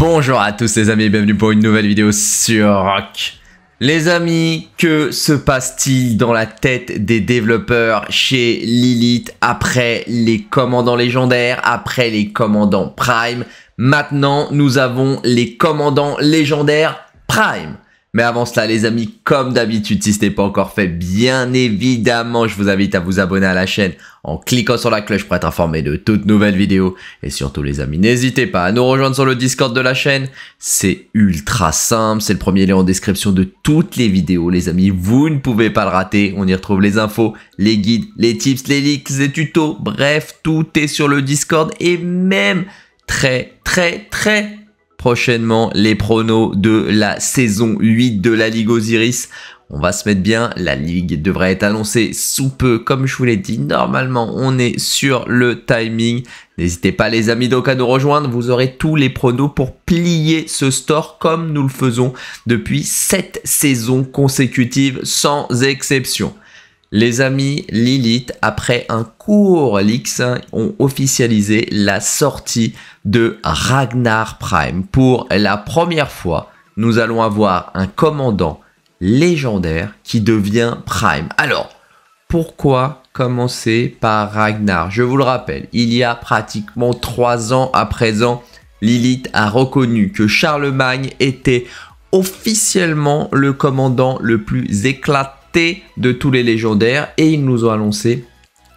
Bonjour à tous les amis et bienvenue pour une nouvelle vidéo sur Rock. Les amis, que se passe-t-il dans la tête des développeurs chez Lilith après les commandants légendaires, après les commandants Prime Maintenant, nous avons les commandants légendaires Prime. Mais avant cela, les amis, comme d'habitude, si ce n'est pas encore fait, bien évidemment, je vous invite à vous abonner à la chaîne en cliquant sur la cloche pour être informé de toutes nouvelles vidéos. Et surtout, les amis, n'hésitez pas à nous rejoindre sur le Discord de la chaîne. C'est ultra simple. C'est le premier lien en description de toutes les vidéos, les amis. Vous ne pouvez pas le rater. On y retrouve les infos, les guides, les tips, les leaks, les tutos. Bref, tout est sur le Discord et même très, très, très, prochainement les pronos de la saison 8 de la Ligue Osiris. On va se mettre bien, la ligue devrait être annoncée sous peu, comme je vous l'ai dit, normalement on est sur le timing. N'hésitez pas les amis donc à nous rejoindre, vous aurez tous les pronos pour plier ce store comme nous le faisons depuis 7 saisons consécutives sans exception. Les amis, Lilith, après un court lix, ont officialisé la sortie de Ragnar Prime. Pour la première fois, nous allons avoir un commandant légendaire qui devient Prime. Alors, pourquoi commencer par Ragnar Je vous le rappelle, il y a pratiquement 3 ans à présent, Lilith a reconnu que Charlemagne était officiellement le commandant le plus éclatant de tous les légendaires et ils nous ont annoncé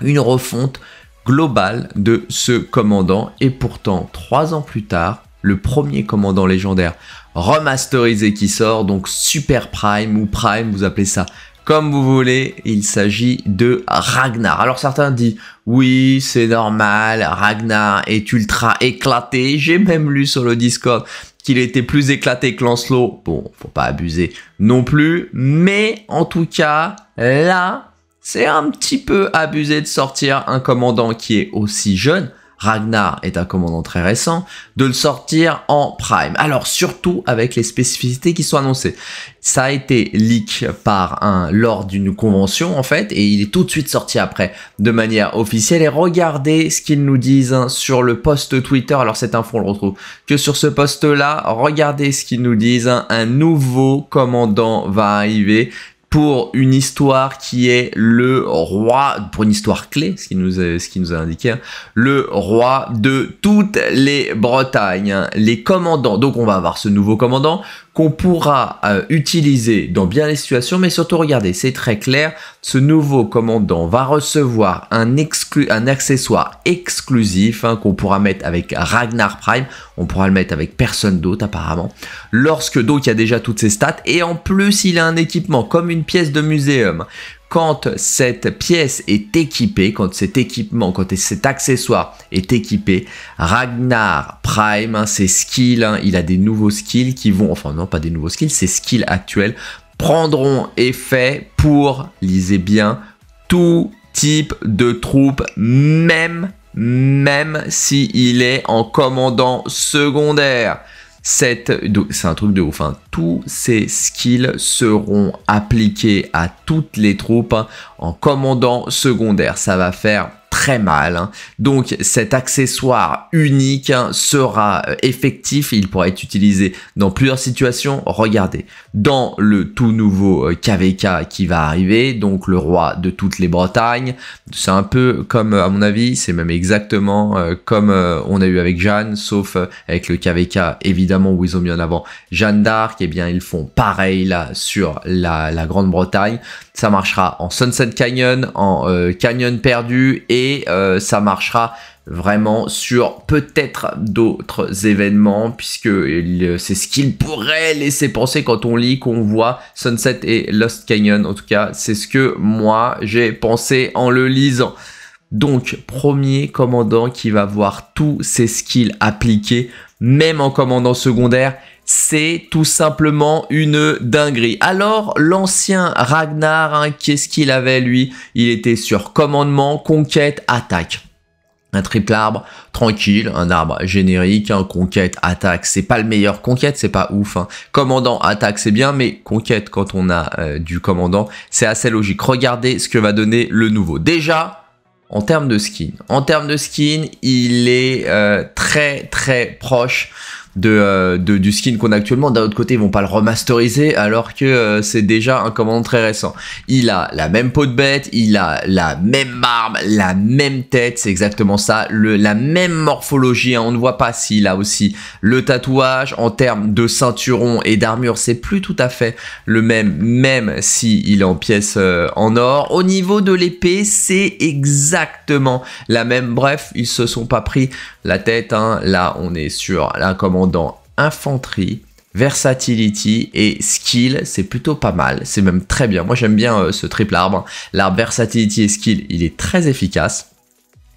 une refonte globale de ce commandant. Et pourtant, trois ans plus tard, le premier commandant légendaire remasterisé qui sort, donc Super Prime ou Prime, vous appelez ça comme vous voulez, il s'agit de Ragnar. Alors certains disent oui, c'est normal, Ragnar est ultra éclaté. J'ai même lu sur le Discord qu'il était plus éclaté que Lancelot. Bon, faut pas abuser non plus. Mais en tout cas, là, c'est un petit peu abusé de sortir un commandant qui est aussi jeune. Ragnar est un commandant très récent, de le sortir en Prime. Alors surtout avec les spécificités qui sont annoncées. Ça a été leak par un lors d'une convention en fait et il est tout de suite sorti après de manière officielle et regardez ce qu'ils nous disent hein, sur le post Twitter. Alors c'est info on le retrouve que sur ce post là, regardez ce qu'ils nous disent, hein. un nouveau commandant va arriver pour une histoire qui est le roi, pour une histoire clé, ce qui nous a, ce qui nous a indiqué, hein, le roi de toutes les Bretagnes, hein, les commandants. Donc on va avoir ce nouveau commandant qu'on pourra euh, utiliser dans bien les situations, mais surtout regardez, c'est très clair, ce nouveau commandant va recevoir un, un accessoire exclusif hein, qu'on pourra mettre avec Ragnar Prime, on pourra le mettre avec personne d'autre apparemment, lorsque donc il y a déjà toutes ses stats, et en plus il a un équipement comme une pièce de muséum quand cette pièce est équipée, quand cet équipement, quand cet accessoire est équipé, Ragnar Prime, ses hein, skills, hein, il a des nouveaux skills qui vont, enfin non pas des nouveaux skills, ses skills actuels prendront effet pour, lisez bien, tout type de troupe, même, même s'il est en commandant secondaire c'est un truc de ouf. Hein. Tous ces skills seront appliqués à toutes les troupes en commandant secondaire. Ça va faire très mal. Hein. Donc cet accessoire unique hein, sera euh, effectif il pourra être utilisé dans plusieurs situations. Regardez, dans le tout nouveau KVK euh, qui va arriver, donc le roi de toutes les Bretagnes, c'est un peu comme euh, à mon avis, c'est même exactement comme on a eu avec Jeanne, sauf avec le KVK évidemment où ils ont mis en avant Jeanne d'Arc, et eh bien ils font pareil là sur la Grande-Bretagne ça marchera en Sunset Canyon, en euh, Canyon perdu et euh, ça marchera vraiment sur peut-être d'autres événements puisque euh, c'est ce qu'il pourrait laisser penser quand on lit qu'on voit Sunset et Lost Canyon en tout cas c'est ce que moi j'ai pensé en le lisant donc premier commandant qui va voir tous ses skills appliqués même en commandant secondaire c'est tout simplement une dinguerie. Alors l'ancien Ragnar, hein, qu'est-ce qu'il avait lui Il était sur commandement, conquête, attaque. Un triple arbre, tranquille, un arbre générique, hein, conquête, attaque, c'est pas le meilleur, conquête c'est pas ouf, hein. commandant, attaque c'est bien, mais conquête quand on a euh, du commandant, c'est assez logique. Regardez ce que va donner le nouveau. Déjà, en termes de skin, en termes de skin, il est euh, très très proche euh, de, du skin qu'on a actuellement. D'un autre côté, ils vont pas le remasteriser alors que euh, c'est déjà un commandant très récent. Il a la même peau de bête, il a la même arme, la même tête, c'est exactement ça, le, la même morphologie. Hein, on ne voit pas s'il a aussi le tatouage en termes de ceinturon et d'armure, c'est plus tout à fait le même, même si il est en pièce euh, en or. Au niveau de l'épée, c'est exactement la même. Bref, ils se sont pas pris la tête. Hein. Là, on est sur un commande infanterie, versatility et skill, c'est plutôt pas mal, c'est même très bien. Moi j'aime bien euh, ce triple arbre. L'arbre versatility et skill, il est très efficace.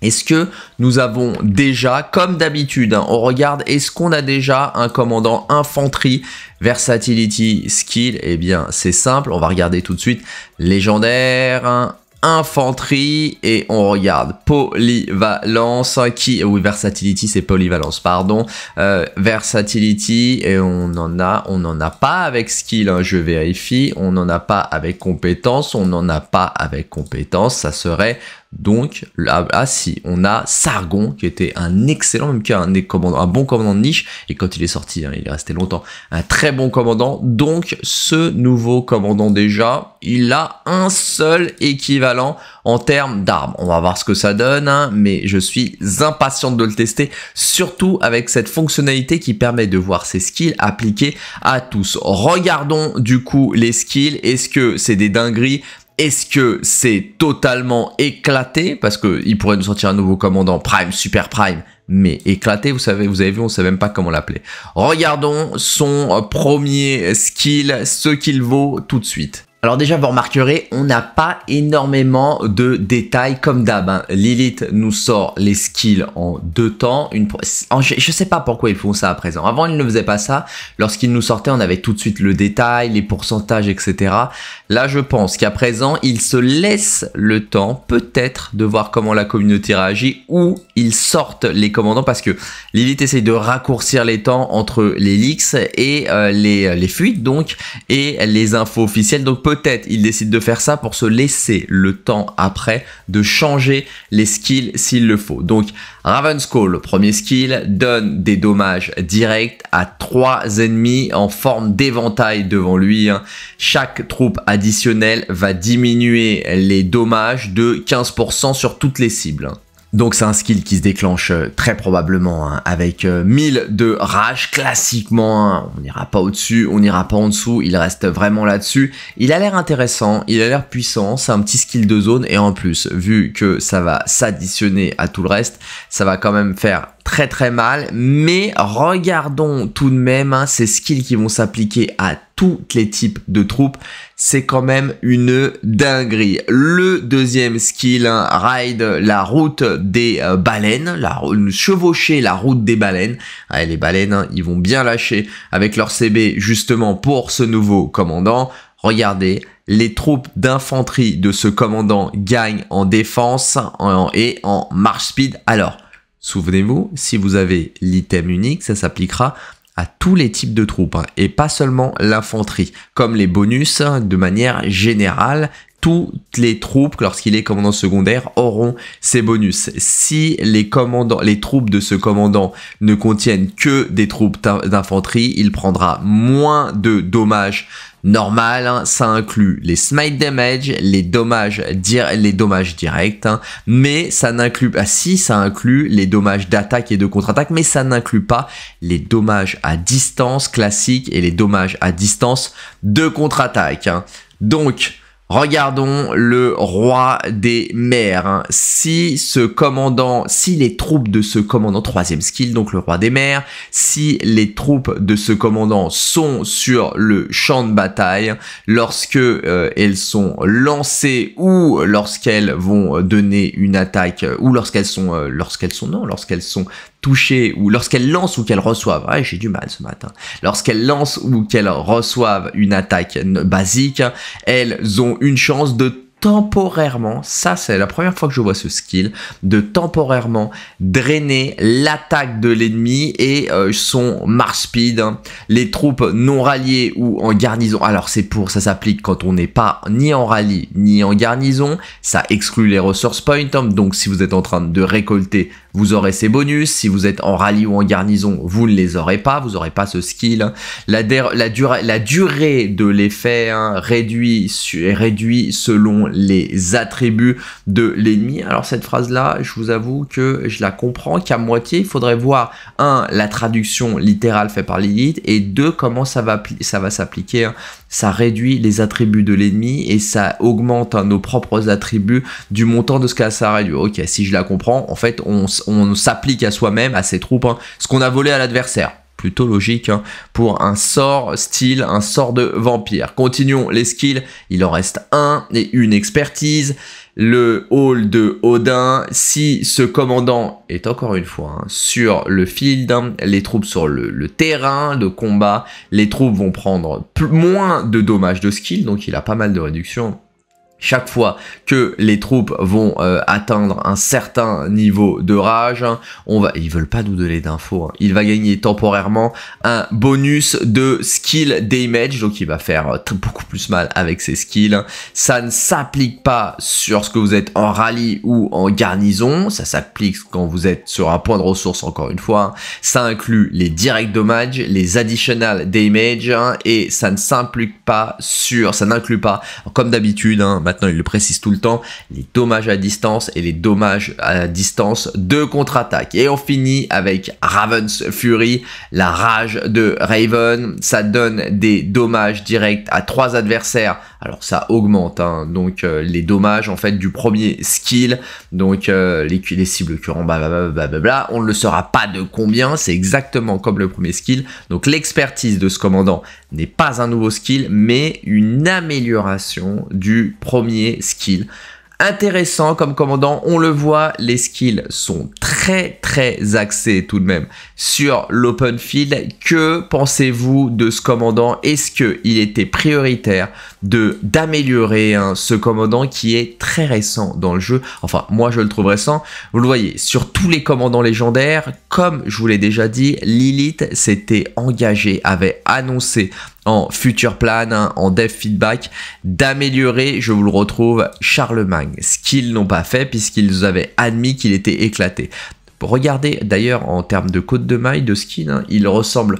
Est-ce que nous avons déjà, comme d'habitude, hein, on regarde, est-ce qu'on a déjà un commandant infanterie, versatility, skill Eh bien, c'est simple, on va regarder tout de suite. Légendaire, hein infanterie et on regarde polyvalence qui oui versatility c'est polyvalence pardon euh, versatility et on en a on n'en a pas avec skill hein, je vérifie on n'en a pas avec compétence on n'en a pas avec compétence ça serait donc là, si on a Sargon qui était un excellent, même qu'un un bon commandant de niche, et quand il est sorti, hein, il est resté longtemps, un très bon commandant. Donc ce nouveau commandant déjà, il a un seul équivalent en termes d'armes. On va voir ce que ça donne, hein, mais je suis impatient de le tester, surtout avec cette fonctionnalité qui permet de voir ses skills appliqués à tous. Regardons du coup les skills, est-ce que c'est des dingueries est-ce que c'est totalement éclaté Parce qu'il pourrait nous sortir un nouveau commandant Prime, Super Prime, mais éclaté, vous savez, vous avez vu, on ne sait même pas comment l'appeler. Regardons son euh, premier skill, ce qu'il vaut tout de suite. Alors déjà, vous remarquerez, on n'a pas énormément de détails comme d'hab. Hein. Lilith nous sort les skills en deux temps. Je ne sais pas pourquoi ils font ça à présent. Avant, ils ne faisaient pas ça. Lorsqu'ils nous sortaient, on avait tout de suite le détail, les pourcentages, etc. Là, je pense qu'à présent, il se laisse le temps peut-être de voir comment la communauté réagit ou ils sortent les commandants parce que Lilith essaye de raccourcir les temps entre les leaks et euh, euh, les, fuites donc et les infos officielles. Donc peut-être il décide de faire ça pour se laisser le temps après de changer les skills s'il le faut. Donc Raven's Call, premier skill, donne des dommages directs à trois ennemis en forme d'éventail devant lui. Hein. Chaque troupe additionnelle va diminuer les dommages de 15% sur toutes les cibles. Hein. Donc c'est un skill qui se déclenche euh, très probablement hein, avec 1000 euh, de rage classiquement. Hein. on n'ira pas au-dessus, on n'ira pas en dessous, il reste vraiment là-dessus. Il a l'air intéressant, il a l'air puissant, c'est un petit skill de zone et en plus, vu que ça va s'additionner à tout le reste, ça va quand même faire très très mal. Mais regardons tout de même hein, ces skills qui vont s'appliquer à tous les types de troupes. C'est quand même une dinguerie. Le deuxième skill, hein, ride la route des euh, baleines, la, chevaucher la route des baleines. Ah, les baleines, hein, ils vont bien lâcher avec leur CB justement pour ce nouveau commandant. Regardez, les troupes d'infanterie de ce commandant gagnent en défense et en marche speed. Alors, souvenez-vous, si vous avez l'item unique, ça s'appliquera à tous les types de troupes hein, et pas seulement l'infanterie, comme les bonus hein, de manière générale. Toutes les troupes, lorsqu'il est commandant secondaire, auront ces bonus. Si les, commandants, les troupes de ce commandant ne contiennent que des troupes d'infanterie, il prendra moins de dommages Normal, hein. ça inclut les smite damage, les dommages, dire, les dommages directs, hein. mais ça n'inclut pas, ah, si ça inclut les dommages d'attaque et de contre-attaque, mais ça n'inclut pas les dommages à distance classiques et les dommages à distance de contre-attaque. Hein. Donc, Regardons le roi des mers. Hein. Si ce commandant, si les troupes de ce commandant, troisième skill, donc le roi des mers, si les troupes de ce commandant sont sur le champ de bataille, lorsque euh, elles sont lancées ou lorsqu'elles vont donner une attaque, ou lorsqu'elles sont, euh, lorsqu'elles sont, non, lorsqu'elles sont toucher ou lorsqu'elle lance ou qu'elle reçoivent ouais, j'ai du mal ce matin, lorsqu'elle lance ou qu'elle reçoive une attaque basique, elles ont une chance de temporairement, ça c'est la première fois que je vois ce skill, de temporairement drainer l'attaque de l'ennemi et euh, son march speed, hein. les troupes non ralliées ou en garnison. Alors c'est pour, ça s'applique quand on n'est pas ni en rallye ni en garnison, ça exclut les ressources points, donc si vous êtes en train de récolter vous aurez ces bonus. Si vous êtes en rallye ou en garnison, vous ne les aurez pas, vous n'aurez pas ce skill. La, durée de l'effet hein, réduit réduit, selon les attributs de l'ennemi. Alors cette phrase-là, je vous avoue que je la comprends qu'à moitié. Il faudrait voir, un, la traduction littérale faite par Lilith, et deux, comment ça va, ça va s'appliquer hein, ça réduit les attributs de l'ennemi et ça augmente hein, nos propres attributs du montant de ce qu'elle ça réduit. Ok, si je la comprends, en fait, on, s'applique à soi-même, à ses troupes, hein, ce qu'on a volé à l'adversaire plutôt logique hein, pour un sort style, un sort de vampire. Continuons les skills, il en reste un et une expertise. Le hall de Odin, si ce commandant est encore une fois hein, sur le field, les troupes sur le, terrain de combat, les troupes vont prendre moins de dommages de skill, donc il a pas mal de réduction chaque fois que les troupes vont euh, atteindre un certain niveau de rage, on va, ils veulent pas nous donner d'infos. Hein. Il va gagner temporairement un bonus de skill damage, donc il va faire euh, beaucoup plus mal avec ses skills. Ça ne s'applique pas sur ce que vous êtes en rallye ou en garnison. Ça s'applique quand vous êtes sur un point de ressources encore une fois. Ça inclut les direct dommages, les additional damage hein, et ça ne s'implique pas sur, ça n'inclut pas comme d'habitude. Hein, maintenant il le précise tout le temps, les dommages à distance et les dommages à distance de contre-attaque. Et on finit avec Raven's Fury, la rage de Raven. Ça donne des dommages directs à trois adversaires alors ça augmente hein. donc euh, les dommages en fait du premier skill, donc euh, les, cibles curant, bah, bah, bah, on ne le saura pas de combien, c'est exactement comme le premier skill. Donc l'expertise de ce commandant n'est pas un nouveau skill, mais une amélioration du premier skill intéressant comme commandant. On le voit, les skills sont très très axés tout de même sur l'open field. Que pensez-vous de ce commandant Est-ce qu'il était prioritaire de d'améliorer hein, ce commandant qui est très récent dans le jeu Enfin, moi je le trouve récent. Vous le voyez, sur tous les commandants légendaires, comme je vous l'ai déjà dit, Lilith s'était engagée, avait annoncé en future plan, hein, en dev feedback, d'améliorer, je vous le retrouve, Charlemagne. Ce qu'ils n'ont pas fait puisqu'ils avaient admis qu'il était éclaté. Regardez d'ailleurs en termes de cote de maille, de skin, hein, il ressemble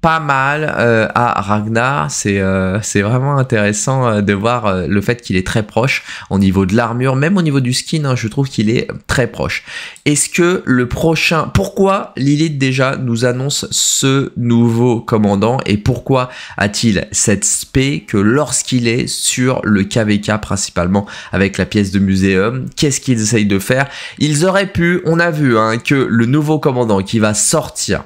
pas mal euh, à Ragnar. C'est euh, c'est vraiment intéressant euh, de voir le fait qu'il est très proche au niveau de l'armure, même au niveau du skin. Hein, je trouve qu'il est très proche. Est-ce que le prochain, pourquoi Lilith déjà nous annonce ce nouveau commandant et pourquoi a-t-il cette spé que lorsqu'il est sur le KVK principalement avec la pièce de muséum, qu'est-ce qu'ils essayent de faire Ils auraient pu, on a vu hein, que le nouveau commandant qui va sortir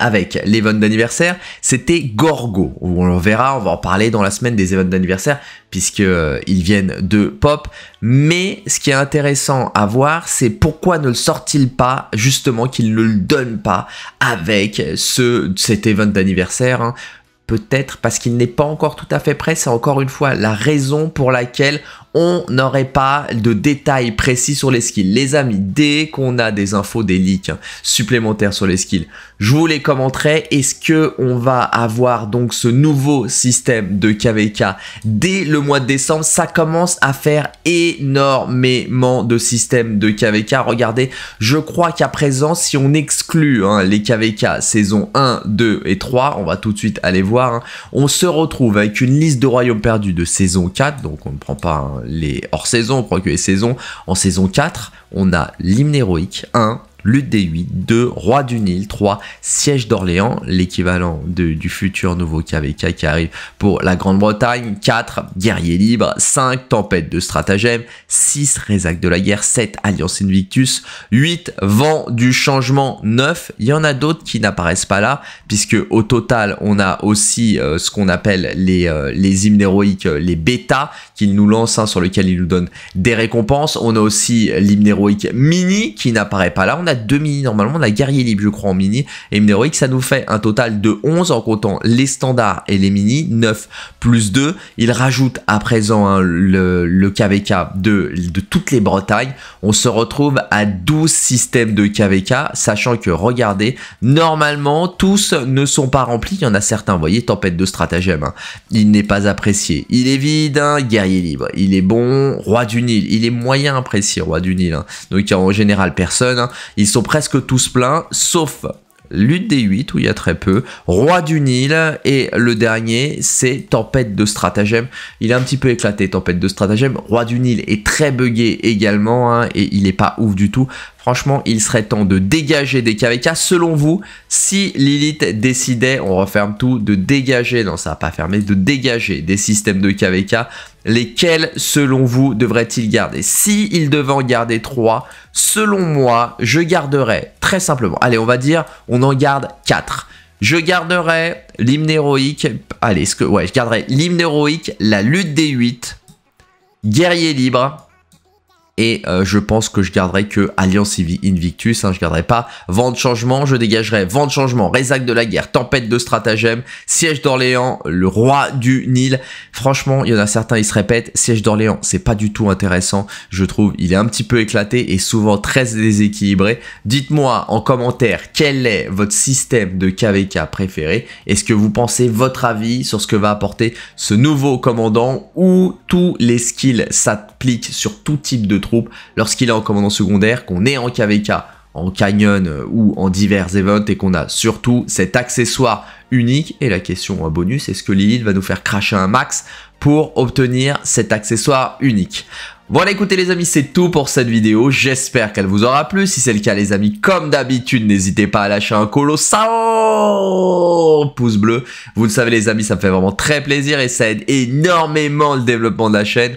avec l'event d'anniversaire, c'était Gorgo. On le verra, on va en parler dans la semaine des events d'anniversaire, puisqu'ils euh, viennent de Pop. Mais ce qui est intéressant à voir, c'est pourquoi ne le sort-il pas, justement, qu'il ne le donne pas avec ce, cet event d'anniversaire. Hein. peut-être parce qu'il n'est pas encore tout à fait prêt. C'est encore une fois la raison pour laquelle on n'aurait pas de détails précis sur les skills. Les amis, dès qu'on a des infos, des leaks hein, supplémentaires sur les skills, je vous les commenterai. Est-ce que on va avoir donc ce nouveau système de KVK dès le mois de décembre Ça commence à faire énormément de systèmes de KVK. Regardez, je crois qu'à présent, si on exclut hein, les KVK saison 1, 2 et 3, on va tout de suite aller voir, hein, on se retrouve avec une liste de royaumes perdus de saison 4, donc on ne prend pas les hors-saison, prend que les saisons. En saison 4, on a l'hymne héroïque 1, lutte des 8, 2, roi du Nil, 3, siège d'Orléans, l'équivalent du futur nouveau KVK qui arrive pour la Grande-Bretagne, 4, guerrier libre, 5, tempête de stratagème, 6, résac de la guerre, 7, alliance invictus, 8, vent du changement, 9, il y en a d'autres qui n'apparaissent pas là, puisque au total, on a aussi euh, ce qu'on appelle les, euh, les hymnes héroïques, euh, les bêtas, qu'il nous lance, hein, sur lequel il nous donne des récompenses, on a aussi l'hymne héroïque mini qui n'apparaît pas là, on a 2 deux normalement, on a guerrier libre je crois en mini et mine ça nous fait un total de 11 en comptant les standards et les mini, 9 plus 2. Il rajoute à présent hein, le, KVK de, de toutes les Bretagnes. On se retrouve à 12 systèmes de KVK, sachant que regardez, normalement tous ne sont pas remplis, il y en a certains, voyez, tempête de stratagème, hein. il n'est pas apprécié. Il est vide, hein, guerrier libre, il est bon, roi du Nil, il est moyen apprécié, roi du Nil. Donc en général personne, ils sont presque tous pleins, sauf Lutte des 8 où il y a très peu, Roi du Nil et le dernier c'est Tempête de Stratagème. Il est un petit peu éclaté Tempête de Stratagème. Roi du Nil est très buggé également hein, et il est pas ouf du tout. Franchement, il serait temps de dégager des KVK. Selon vous, si Lilith décidait, on referme tout, de dégager, non ça va pas fermer, de dégager des systèmes de KVK, lesquels selon vous devraient-ils garder Si il devait en garder 3, selon moi, je garderais très simplement. Allez, on va dire, on en garde 4. Je garderai l'hymne héroïque. Allez, ce Ouais, je garderai l'hymne héroïque, la lutte des 8, guerrier libre, et euh, je pense que je garderai que Alliance Invictus, Je hein. je garderai pas vent de changement, je dégagerai vent de changement, Rézac de la guerre, tempête de stratagème, siège d'Orléans, le roi du Nil. Franchement, il y en a certains, ils se répètent, siège d'Orléans, c'est pas du tout intéressant, je trouve, il est un petit peu éclaté et souvent très déséquilibré. Dites-moi en commentaire quel est votre système de KVK préféré, est-ce que vous pensez votre avis sur ce que va apporter ce nouveau commandant ou tous les skills s'attendent sur tout type de troupes lorsqu'il est en commandant secondaire, qu'on est en KVK, en canyon euh, ou en divers events et qu'on a surtout cet accessoire unique. Et la question bonus, est-ce que Lilith va nous faire cracher un max pour obtenir cet accessoire unique voilà écoutez les amis c'est tout pour cette vidéo, j'espère qu'elle vous aura plu, si c'est le cas les amis comme d'habitude n'hésitez pas à lâcher un colossal pouce bleu, vous le savez les amis ça me fait vraiment très plaisir et ça aide énormément le développement de la chaîne,